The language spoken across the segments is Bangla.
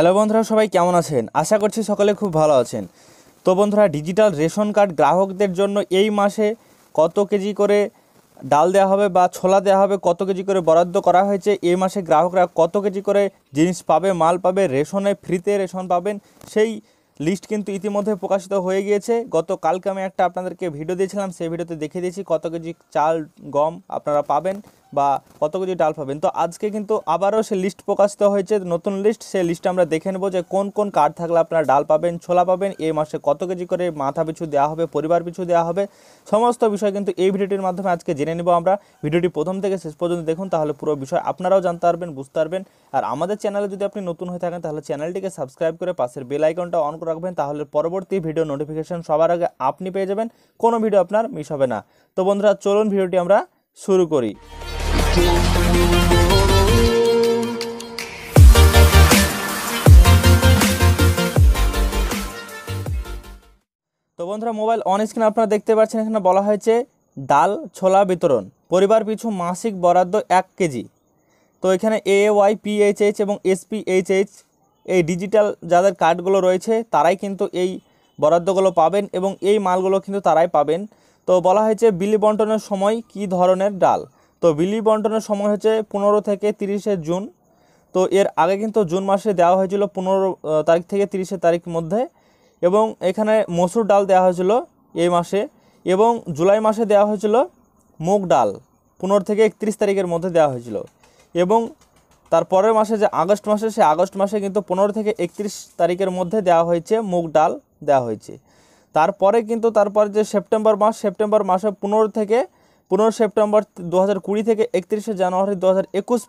হ্যালো বন্ধুরা সবাই কেমন আছেন আশা করছি সকলে খুব ভালো আছেন তো বন্ধুরা ডিজিটাল রেশন কার্ড গ্রাহকদের জন্য এই মাসে কত কেজি করে ডাল দেওয়া হবে বা ছোলা দেওয়া হবে কত কেজি করে বরাদ্দ করা হয়েছে এই মাসে গ্রাহকরা কত কেজি করে জিনিস পাবে মাল পাবে রেশনে ফ্রিতে রেশন পাবেন সেই লিস্ট কিন্তু ইতিমধ্যে প্রকাশিত হয়ে গিয়েছে গত কালকে আমি একটা আপনাদেরকে ভিডিও দিয়েছিলাম সেই ভিডিওতে দেখিয়ে দিয়েছি কত কেজি চাল গম আপনারা পাবেন বা কত কেজি ডাল পাবেন তো আজকে কিন্তু আবারও সে লিস্ট প্রকাশিত হয়েছে নতুন লিস্ট সেই লিস্ট আমরা দেখে নেবো যে কোন কোন কার্ড থাকলে আপনারা ডাল পাবেন ছোলা পাবেন এই মাসে কত কেজি করে মাথা পিছু দেওয়া হবে পরিবার পিছু দেওয়া হবে সমস্ত বিষয় কিন্তু এই ভিডিওটির মাধ্যমে আজকে জেনে নেব আমরা ভিডিওটি প্রথম থেকে শেষ পর্যন্ত দেখুন তাহলে পুরো বিষয় আপনারাও জানতে পারবেন বুঝতে পারবেন আর আমাদের চ্যানেলে যদি আপনি নতুন হয়ে থাকেন তাহলে চ্যানেলটিকে সাবস্ক্রাইব করে পাশের বেল আইকনটা অন করে রাখবেন তাহলে পরবর্তী ভিডিও নোটিফিকেশন সবার আগে আপনি পেয়ে যাবেন কোনো ভিডিও আপনার মিস হবে না তো বন্ধুরা চলুন ভিডিওটি আমরা শুরু করি তো বন্ধুরা মোবাইল অন স্ক্রিন আপনারা দেখতে পাচ্ছেন এখানে বলা হয়েছে ডাল ছোলা বিতরণ পরিবার পিছু মাসিক বরাদ্দ এক কেজি তো এখানে এ ওয়াই পিএইচএইচ এবং এসপিএইচএইচ এই ডিজিটাল যাদের কার্ডগুলো রয়েছে তারাই কিন্তু এই বরাদ্দগুলো পাবেন এবং এই মালগুলো কিন্তু তারাই পাবেন তো বলা হয়েছে বিলি বন্টনের সময় কি ধরনের ডাল তো বিলি বন্টনের সময় হচ্ছে পনেরো থেকে তিরিশে জুন তো এর আগে কিন্তু জুন মাসে দেওয়া হয়েছিল পনেরো তারিখ থেকে তিরিশে তারিখ মধ্যে এবং এখানে মসুর ডাল দেওয়া হয়েছিল এই মাসে এবং জুলাই মাসে দেওয়া হয়েছিল মুগ ডাল পনেরো থেকে একত্রিশ তারিখের মধ্যে দেওয়া হয়েছিল এবং তারপরের মাসে যে আগস্ট মাসে সে আগস্ট মাসে কিন্তু পনেরো থেকে একত্রিশ তারিখের মধ্যে দেওয়া হয়েছে মুগ ডাল দেওয়া হয়েছে তারপরে কিন্তু তারপরে যে সেপ্টেম্বর মাস সেপ্টেম্বর মাসে পনেরো থেকে পনেরো সেপ্টেম্বর দু থেকে একত্রিশে জানুয়ারি দু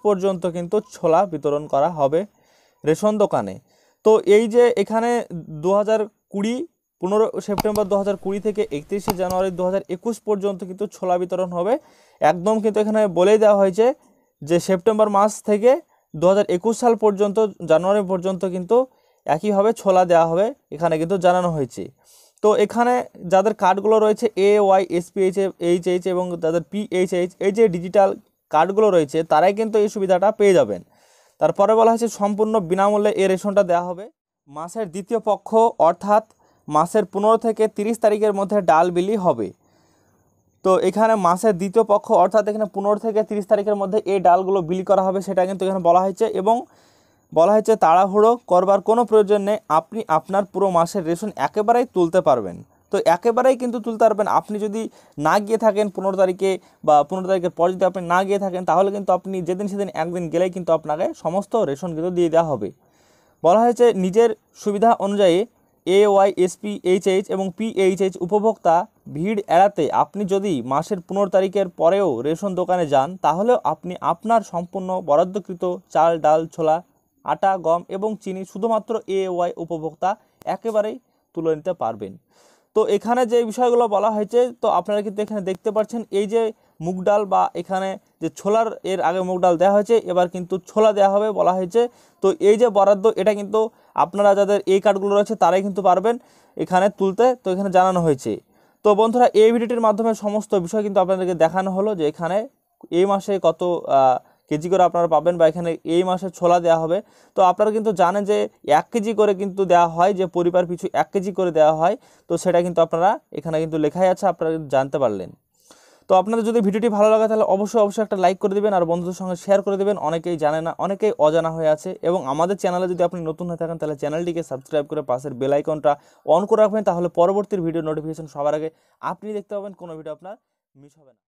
পর্যন্ত কিন্তু ছোলা বিতরণ করা হবে রেশন দোকানে তো এই যে এখানে দু হাজার কুড়ি পনেরো সেপ্টেম্বর দু হাজার কুড়ি থেকে একত্রিশে জানুয়ারি দু হাজার একুশ পর্যন্ত কিন্তু ছোলা বিতরণ হবে একদম কিন্তু এখানে বলেই দেওয়া হয়েছে যে সেপ্টেম্বর মাস থেকে দু হাজার একুশ সাল পর্যন্ত জানুয়ারি পর্যন্ত কিন্তু একইভাবে ছোলা দেওয়া হবে এখানে কিন্তু জানানো হয়েছে তো এখানে যাদের কার্ডগুলো রয়েছে A Y SPH H H এবং যাদের পি এইচ এই যে ডিজিটাল কার্ডগুলো রয়েছে তারাই কিন্তু এই সুবিধাটা পেয়ে যাবেন তারপরে বলা হয়েছে সম্পূর্ণ বিনামূল্যে এ রেশনটা দেওয়া হবে মাসের দ্বিতীয় পক্ষ অর্থাৎ মাসের পনেরো থেকে তিরিশ তারিখের মধ্যে ডাল বিলি হবে তো এখানে মাসের দ্বিতীয় পক্ষ অর্থাৎ এখানে পনেরো থেকে তিরিশ তারিখের মধ্যে এই ডালগুলো বিলি করা হবে সেটা কিন্তু এখানে বলা হয়েছে এবং বলা হয়েছে তাড়াহুড়ো করবার কোনো প্রয়োজন নেই আপনি আপনার পুরো মাসের রেশন একেবারেই তুলতে পারবেন তো একেবারেই কিন্তু তুলতে পারবেন আপনি যদি না গিয়ে থাকেন পনেরো তারিখে বা পনেরো তারিখের পর যদি আপনি না গিয়ে থাকেন তাহলে কিন্তু আপনি যেদিন সেদিন একদিন গেলেই কিন্তু আপনাকে সমস্ত রেশন কিন্তু দিয়ে দেওয়া হবে বলা হয়েছে নিজের সুবিধা অনুযায়ী এ ওয়াই এসপি এইচএইচ এবং পিএইচএইচ উপভোক্তা ভিড় এড়াতে আপনি যদি মাসের পনেরো তারিখের পরেও রেশন দোকানে যান তাহলেও আপনি আপনার সম্পূর্ণ বরাদ্দকৃত চাল ডাল ছোলা আটা গম এবং চিনি শুধুমাত্র এ ওয়াই উপভোক্তা একেবারেই তুলে নিতে পারবেন তো এখানে যে বিষয়গুলো বলা হয়েছে তো আপনারা কিন্তু এখানে দেখতে পাচ্ছেন এই যে মুগ ডাল বা এখানে যে ছোলার এর আগে মুগ ডাল দেওয়া হয়েছে এবার কিন্তু ছোলা দেওয়া হবে বলা হয়েছে তো এই যে বরাদ্দ এটা কিন্তু আপনারা যাদের এই কার্ডগুলো রয়েছে তারাই কিন্তু পারবেন এখানে তুলতে তো এখানে জানানো হয়েছে তো বন্ধুরা এই ভিডিওটির মাধ্যমে সমস্ত বিষয় কিন্তু আপনাদেরকে দেখানো হলো যে এখানে এই মাসে কত কেজি করে আপনারা পাবেন বা এখানে এই মাসে ছোলা দেওয়া হবে তো আপনারা কিন্তু জানেন যে এক কেজি করে কিন্তু দেওয়া হয় যে পরিবার পিছু এক কেজি করে দেওয়া হয় তো সেটা কিন্তু আপনারা এখানে কিন্তু লেখাই আছে আপনারা জানতে পারলেন তো আপনাদের যদি ভিডিওটি ভালো লাগে তাহলে অবশ্যই অবশ্যই একটা লাইক করে দেবেন আর বন্ধুদের সঙ্গে শেয়ার করে দেবেন অনেকেই জানে না অনেকেই অজানা হয়ে আছে এবং আমাদের চ্যানেলে যদি আপনি নতুন হয়ে থাকেন তাহলে চ্যানেলটিকে সাবস্ক্রাইব করে পাশের বেল আইকনটা অন করে রাখবেন তাহলে পরবর্তী ভিডিও নোটিফিকেশন সবার আগে আপনি দেখতে পাবেন কোনো ভিডিও আপনার মিস হবে না